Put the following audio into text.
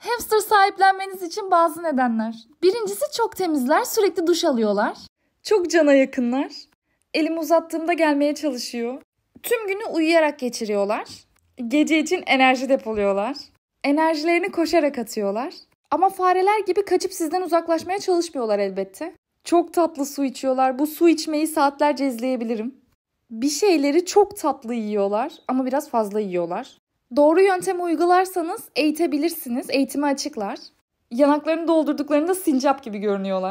Hamster sahiplenmeniz için bazı nedenler. Birincisi çok temizler, sürekli duş alıyorlar. Çok cana yakınlar. Elimi uzattığımda gelmeye çalışıyor. Tüm günü uyuyarak geçiriyorlar. Gece için enerji depoluyorlar. Enerjilerini koşarak atıyorlar. Ama fareler gibi kaçıp sizden uzaklaşmaya çalışmıyorlar elbette. Çok tatlı su içiyorlar. Bu su içmeyi saatlerce izleyebilirim. Bir şeyleri çok tatlı yiyorlar ama biraz fazla yiyorlar. Doğru yöntemi uygularsanız eğitebilirsiniz. Eğitimi açıklar. Yanaklarını doldurduklarında sincap gibi görünüyorlar.